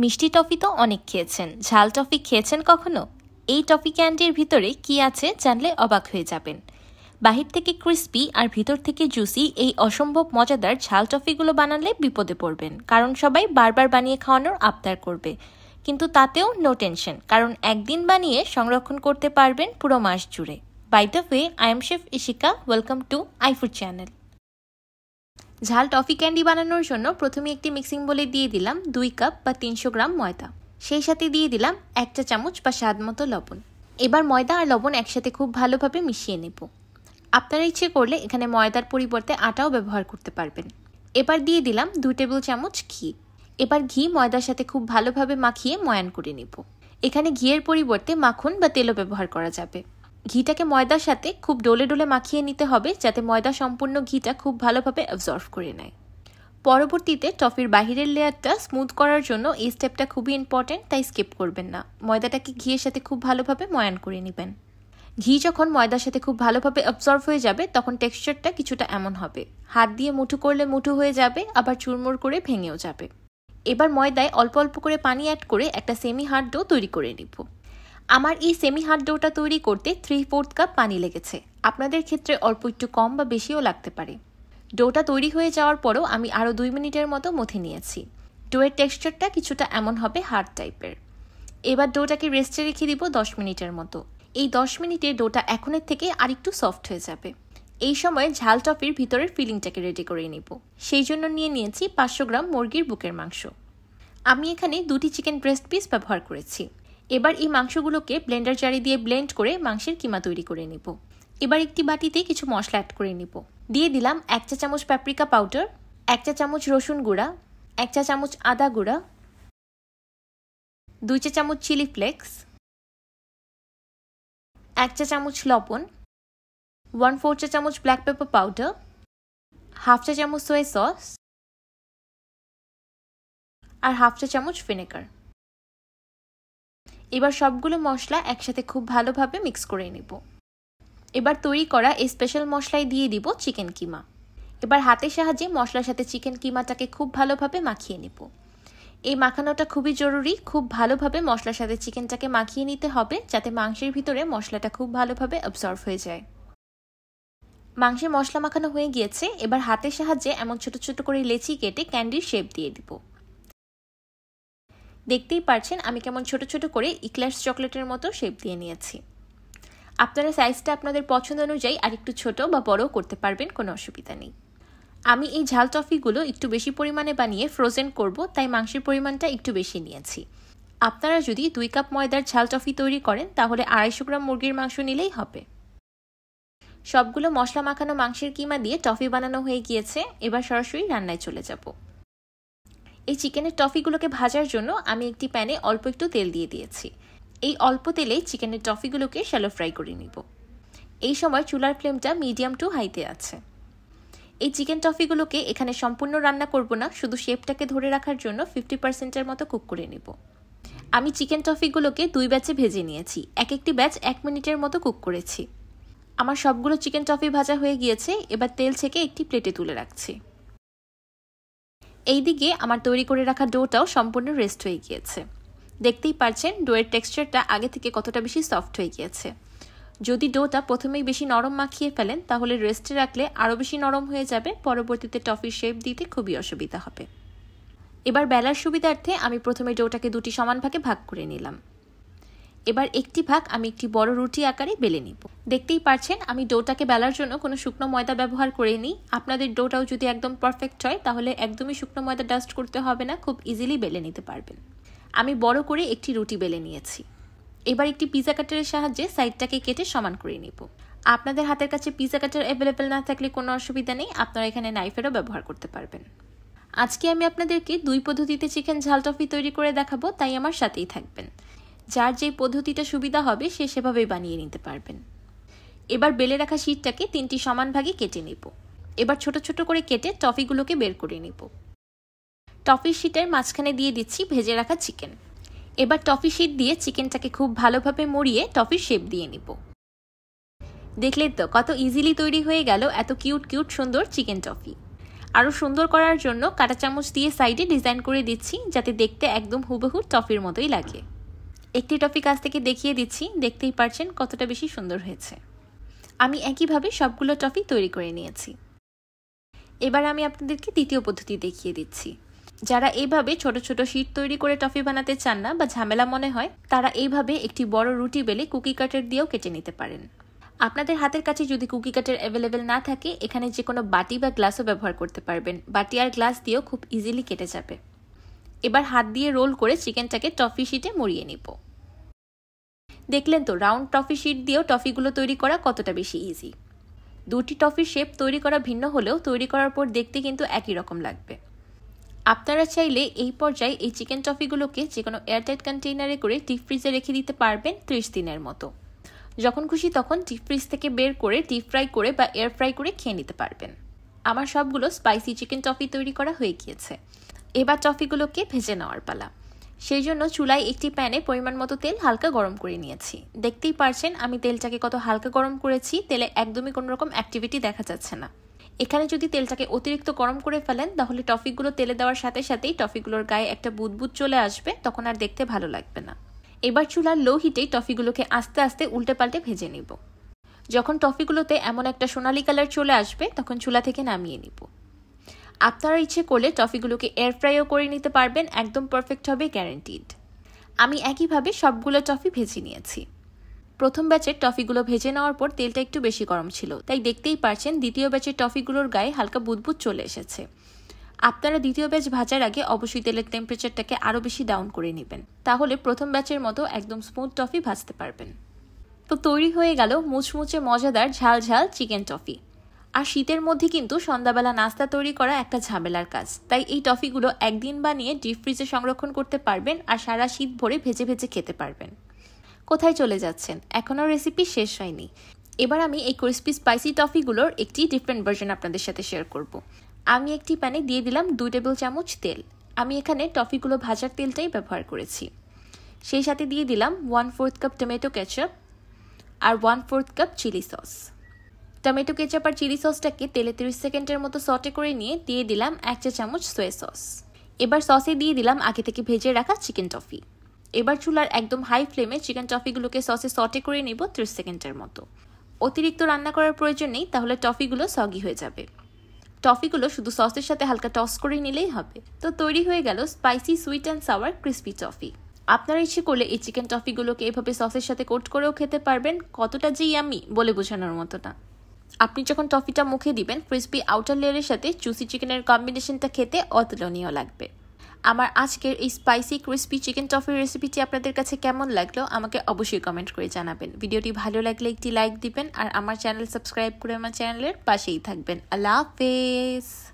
মিষ্টি টফি তো অনেক খেয়েছেন ঝাল টফি খেয়েছেন কখনো এই টফি ক্যান্ডির ভিতরে কি আছে জানলে অবাক হয়ে যাবেন বাহির থেকে ক্রিস্পি আর ভিতর থেকে জুসি এই অসম্ভব মজাদার ঝাল টফিগুলো বানালে বিপদে পড়বেন কারণ সবাই বারবার বানিয়ে খাওয়ানোর আবদার করবে কিন্তু তাতেও নো টেনশন কারণ একদিন বানিয়ে সংরক্ষণ করতে পারবেন পুরো মাস জুড়ে by the way I am chef Ishika welcome to iFood channel ঝাল টফি ক্যান্ডি বানানোর জন্য প্রথমে একটি মিক্সিং বলে দিয়ে দিলাম দুই কাপ বা তিনশো গ্রাম ময়দা সেই সাথে দিয়ে দিলাম এক চা চামচ বা স্বাদ মতো লবণ এবার ময়দা আর লবণ একসাথে খুব ভালোভাবে মিশিয়ে নেব আপনারা ইচ্ছে করলে এখানে ময়দার পরিবর্তে আটাও ব্যবহার করতে পারবেন এবার দিয়ে দিলাম দুই টেবিল চামচ ঘি এবার ঘি ময়দার সাথে খুব ভালোভাবে মাখিয়ে ময়ান করে নেব এখানে ঘিয়ের পরিবর্তে মাখন বা তেলও ব্যবহার করা যাবে ঘিটাকে ময়দার সাথে খুব ডোলে ডোলে মাখিয়ে নিতে হবে যাতে ময়দা সম্পূর্ণ ঘিটা খুব ভালোভাবে অ্যাবজর্ভ করে নেয় পরবর্তীতে টফির বাহিরের লেয়ারটা স্মুথ করার জন্য এই স্টেপটা খুবই ইম্পর্ট্যান্ট তাই স্কিপ করবেন না ময়দাটাকে ঘিয়ের সাথে খুব ভালোভাবে ময়ান করে নেবেন ঘি যখন ময়দার সাথে খুব ভালোভাবে অবজর্ভ হয়ে যাবে তখন টেক্সচারটা কিছুটা এমন হবে হাত দিয়ে মুঠু করলে মুঠু হয়ে যাবে আবার চুরমুর করে ভেঙেও যাবে এবার ময়দায় অল্প অল্প করে পানি অ্যাড করে একটা সেমি হার্ড ডো তৈরি করে নিব আমার এই সেমি হাট ডোটা তৈরি করতে থ্রি ফোর্থ কাপ পানি লেগেছে আপনাদের ক্ষেত্রে অল্প একটু কম বা বেশিও লাগতে পারে ডোটা তৈরি হয়ে যাওয়ার পরও আমি আরও দুই মিনিটের মতো মথে নিয়েছি ডোয়ের টেক্সচারটা কিছুটা এমন হবে হার্ড টাইপের এবার ডোটাকে রেস্টে রেখে দিব দশ মিনিটের মতো এই দশ মিনিটে ডোটা এখনের থেকে আরেকটু সফট হয়ে যাবে এই সময় ঝাল টপির ভিতরের ফিলিংটাকে রেডি করে নিব সেই জন্য নিয়ে নিয়েছি পাঁচশো গ্রাম মুরগির বুকের মাংস আমি এখানে দুটি চিকেন ব্রেস্ট পিস ব্যবহার করেছি এবার এই মাংসগুলোকে ব্লেন্ডার জারি দিয়ে ব্লেন্ড করে মাংসের কিমা তৈরি করে নেব এবার একটি বাটিতে কিছু মশলা অ্যাড করে নেব দিয়ে দিলাম এক চা চামচ প্যাপরিকা পাউডার এক চা চামচ রসুন গুঁড়া এক চা চামচ আদা গুঁড়া দুই চা চামচ চিলি ফ্লেক্স এক চা চামচ লবণ ওয়ান ফোর চা চামচ ব্ল্যাক পেপার পাউডার হাফ চা চামচ সয়া সস আর হাফ চা চামচ ভিনেগার এবার সবগুলো মশলা একসাথে খুব ভালোভাবে মিক্স করে নেব এবার তৈরি করা এই স্পেশাল মশলায় দিয়ে দিব চিকেন কিমা এবার হাতের সাহায্যে মশলার সাথে চিকেন কিমাটাকে খুব ভালোভাবে মাখিয়ে নেব এই মাখানোটা খুবই জরুরি খুব ভালোভাবে মশলার সাথে চিকেনটাকে মাখিয়ে নিতে হবে যাতে মাংসের ভিতরে মশলাটা খুব ভালোভাবে অবজর্ভ হয়ে যায় মাংসে মশলা মাখানো হয়ে গিয়েছে এবার হাতের সাহায্যে এমন ছোট ছোট করে লেচি কেটে ক্যান্ডির শেপ দিয়ে দিব দেখতেই পারছেন আমি কেমন ছোট ছোট করে ইকলাস চকলেটের মতো শেপ দিয়ে নিয়েছি আপনারা সাইজটা আপনাদের পছন্দ অনুযায়ী আর একটু ছোট বা বড় করতে পারবেন কোনো অসুবিধা নেই আমি এই ঝাল টফিগুলো একটু বেশি পরিমাণে বানিয়ে ফ্রোজেন করব তাই মাংসের পরিমাণটা একটু বেশি নিয়েছি আপনারা যদি দুই কাপ ময়দার ঝাল টফি তৈরি করেন তাহলে আড়াইশো গ্রাম মুরগির মাংস নিলেই হবে সবগুলো মশলা মাখানো মাংসের কিমা দিয়ে টফি বানানো হয়ে গিয়েছে এবার সরাসরি রান্নায় চলে যাবো এই চিকেনের টফিগুলোকে ভাজার জন্য আমি একটি প্যানে অল্প একটু তেল দিয়ে দিয়েছি এই অল্প তেলে চিকেনের টফিগুলোকে শ্যালো ফ্রাই করে নিব এই সময় চুলার ফ্লেমটা মিডিয়াম টু হাইতে আছে এই চিকেন টফিগুলোকে এখানে সম্পূর্ণ রান্না করব না শুধু শেপটাকে ধরে রাখার জন্য ফিফটি পার্সেন্টের মতো কুক করে নেব আমি চিকেন টফিগুলোকে দুই ব্যাচে ভেজে নিয়েছি এক একটি ব্যাচ এক মিনিটের মতো কুক করেছি আমার সবগুলো চিকেন টফি ভাজা হয়ে গিয়েছে এবার তেল ছেঁকে একটি প্লেটে তুলে রাখছি এইদিকে আমার তৈরি করে রাখা ডোটাও সম্পূর্ণ রেস্ট হয়ে গিয়েছে দেখতেই পারছেন ডোয়ের টেক্সচারটা আগে থেকে কতটা বেশি সফট হয়ে গিয়েছে যদি ডোটা প্রথমেই বেশি নরম মাখিয়ে ফেলেন তাহলে রেস্টে রাখলে আরও বেশি নরম হয়ে যাবে পরবর্তীতে টফির শেপ দিতে খুবই অসুবিধা হবে এবার বেলার সুবিধার্থে আমি প্রথমে ডোটাকে দুটি সমান ভাগে ভাগ করে নিলাম এবার একটি ভাগ আমি একটি বড় রুটি আকারে বেলে নিব দেখতেই পারছেন আমি ডোটাকে বেলার জন্য কোনো শুকনো ময়দা ব্যবহার করে নিই আপনাদের ডোটাও যদি একদম পারফেক্ট হয় তাহলে একদমই শুকনো ময়দা ডাস্ট করতে হবে না খুব ইজিলি বেলে নিতে পারবেন আমি বড় করে একটি রুটি বেলে নিয়েছি এবার একটি পিজা কাটারের সাহায্যে সাইডটাকে কেটে সমান করে নিব আপনাদের হাতের কাছে পিজা কাটার অ্যাভেলেবেল না থাকলে কোনো অসুবিধা নেই আপনারা এখানে নাইফেরও ব্যবহার করতে পারবেন আজকে আমি আপনাদেরকে দুই পদ্ধতিতে চিকেন ঝাল টফি তৈরি করে দেখাবো তাই আমার সাথেই থাকবেন যার যেই পদ্ধতিটা সুবিধা হবে সে সেভাবেই বানিয়ে নিতে পারবেন এবার বেলে রাখা শীতটাকে তিনটি সমান ভাগে কেটে নেব এবার ছোট ছোট করে কেটে টফিগুলোকে বের করে নেব টফি শীটের মাঝখানে দিয়ে দিচ্ছি ভেজে রাখা চিকেন এবার টফি শীট দিয়ে চিকেনটাকে খুব ভালোভাবে মরিয়ে টফির শেপ দিয়ে নিব দেখলে তো কত ইজিলি তৈরি হয়ে গেল এত কিউট কিউট সুন্দর চিকেন টফি আরও সুন্দর করার জন্য কাটা চামচ দিয়ে সাইডে ডিজাইন করে দিচ্ছি যাতে দেখতে একদম হুবহু টফির মতোই লাগে একটি টপিক আজ থেকে দেখিয়ে দিচ্ছি দেখতেই পারছেন কতটা বেশি সুন্দর হয়েছে আমি একইভাবে সবগুলো টপিক তৈরি করে নিয়েছি এবার আমি আপনাদেরকে দ্বিতীয় পদ্ধতি দেখিয়ে দিচ্ছি যারা এইভাবে ছোট ছোট শীত তৈরি করে টফি বানাতে চান না বা ঝামেলা মনে হয় তারা এইভাবে একটি বড় রুটি বেলে কুকি কাটার দিয়েও কেটে নিতে পারেন আপনাদের হাতের কাছে যদি কুকি কাটার অ্যাভেলেবেল না থাকে এখানে যে কোনো বাটি বা গ্লাসও ব্যবহার করতে পারবেন বাটি আর গ্লাস দিয়েও খুব ইজিলি কেটে যাবে এবার হাত দিয়ে রোল করে চিকেনটাকে টফি শিটে মরিয়ে নিব দেখলেন তো রাউন্ড টফি শিট দিয়েও টফিগুলো তৈরি করা কতটা বেশি ইজি দুটি টফির শেপ তৈরি করা ভিন্ন হলেও তৈরি করার পর দেখতে কিন্তু একই রকম লাগবে আপনারা চাইলে এই পর্যায়ে এই চিকেন টফিগুলোকে যে কোনো এয়ারটাইট কন্টেইনারে করে ডিপ ফ্রিজে রেখে দিতে পারবেন ত্রিশ দিনের মতো যখন খুশি তখন ডিপ ফ্রিজ থেকে বের করে ডিপ ফ্রাই করে বা এয়ার ফ্রাই করে খেয়ে নিতে পারবেন আমার সবগুলো স্পাইসি চিকেন টফি তৈরি করা হয়ে গিয়েছে এবার টফিগুলোকে ভেজে নেওয়ার পালা সেই জন্য চুলায় একটি প্যানে পরিমাণ মতো তেল হালকা গরম করে নিয়েছি দেখতেই পারছেন আমি তেলটাকে কত হালকা গরম করেছি তেলে একদমই কোনো রকম অ্যাক্টিভিটি দেখা যাচ্ছে না এখানে যদি তেলটাকে অতিরিক্ত গরম করে ফেলেন তাহলে টফিকগুলো তেলে দেওয়ার সাথে সাথেই টফিগুলোর গায়ে একটা বুদবুদ চলে আসবে তখন আর দেখতে ভালো লাগবে না এবার চুলার লো হিটেই টফিগুলোকে আস্তে আস্তে উল্টে পাল্টে ভেজে নিব যখন টফিগুলোতে এমন একটা সোনালি কালার চলে আসবে তখন চুলা থেকে নামিয়ে নিব আপনারা ইচ্ছে করলে টফিগুলোকে এয়ার ফ্রাইও করে নিতে পারবেন একদম পারফেক্ট হবে গ্যারান্টিড আমি একইভাবে সবগুলো টফি ভেজে নিয়েছি প্রথম ব্যাচের টফিগুলো ভেজে নেওয়ার পর তেলটা একটু বেশি গরম ছিল তাই দেখতেই পারছেন দ্বিতীয় ব্যাচের টফিগুলোর গায়ে হালকা বুদবুদ চলে এসেছে আপনারা দ্বিতীয় ব্যাচ ভাজার আগে অবশ্যই তেলের টেম্পারেচারটাকে আরও বেশি ডাউন করে নেবেন তাহলে প্রথম ব্যাচের মতো একদম স্মুথ টফি ভাজতে পারবেন তো তৈরি হয়ে গেল মুচমুচে মজাদার ঝাল ঝাল চিকেন টফি আর শীতের মধ্যে কিন্তু সন্ধ্যাবেলা নাস্তা তৈরি করা একটা ঝামেলার কাজ তাই এই টফিগুলো একদিন বানিয়ে ডিপ ফ্রিজে সংরক্ষণ করতে পারবেন আর সারা শীত ভরে ভেজে ভেজে খেতে পারবেন কোথায় চলে যাচ্ছেন এখনও রেসিপি শেষ হয়নি এবার আমি এই ক্রিস্পি স্পাইসি টফিগুলোর একটি ডিফারেন্ট ভার্জন আপনাদের সাথে শেয়ার করব। আমি একটি প্যানে দিয়ে দিলাম দুই টেবিল চামচ তেল আমি এখানে টফিগুলো ভাজার তেলটাই ব্যবহার করেছি সেই সাথে দিয়ে দিলাম one fourth cup tomato ketchup আর one fourth cup chili sauce tomato ketchup আর চিলি সসটাকে তেলে তিরিশ সেকেন্ডের মতো সটে করে নিয়ে দিয়ে দিলাম এক চা চামচ সোয়া সস এবার সসে দিয়ে দিলাম আগে থেকে ভেজে রাখা চিকেন টফি এবার চুলার একদম হাই ফ্লেমে চিকেন টফিগুলোকে সসে সটে করে নেব ত্রিশ সেকেন্ডের মতো অতিরিক্ত রান্না করার প্রয়োজন নেই তাহলে টফিগুলো সগি হয়ে যাবে টফিগুলো শুধু সসের সাথে হালকা টস করে নিলেই হবে তো তৈরি হয়ে গেল spicy sweet and sour crispy toffee আপনারা ইচ্ছে করলে এই চিকেন টফিগুলোকে এভাবে সসের সাথে কোট করেও খেতে পারবেন কতটা যে আমি বলে বোঝানোর মতো না আপনি যখন টফিটা মুখে দিবেন ক্রিসপি আউটার লেয়ারের সাথে জুসি চিকেনের কম্বিনেশনটা খেতে অতুলনীয় লাগবে আমার আজকের এই স্পাইসি ক্রিসপি চিকেন টফির রেসিপিটি আপনাদের কাছে কেমন লাগলো আমাকে অবশ্যই কমেন্ট করে জানাবেন ভিডিওটি ভালো লাগলে একটি লাইক দিবেন আর আমার চ্যানেল সাবস্ক্রাইব করে আমার চ্যানেলের পাশেই থাকবেন আল্লাহ হাফেজ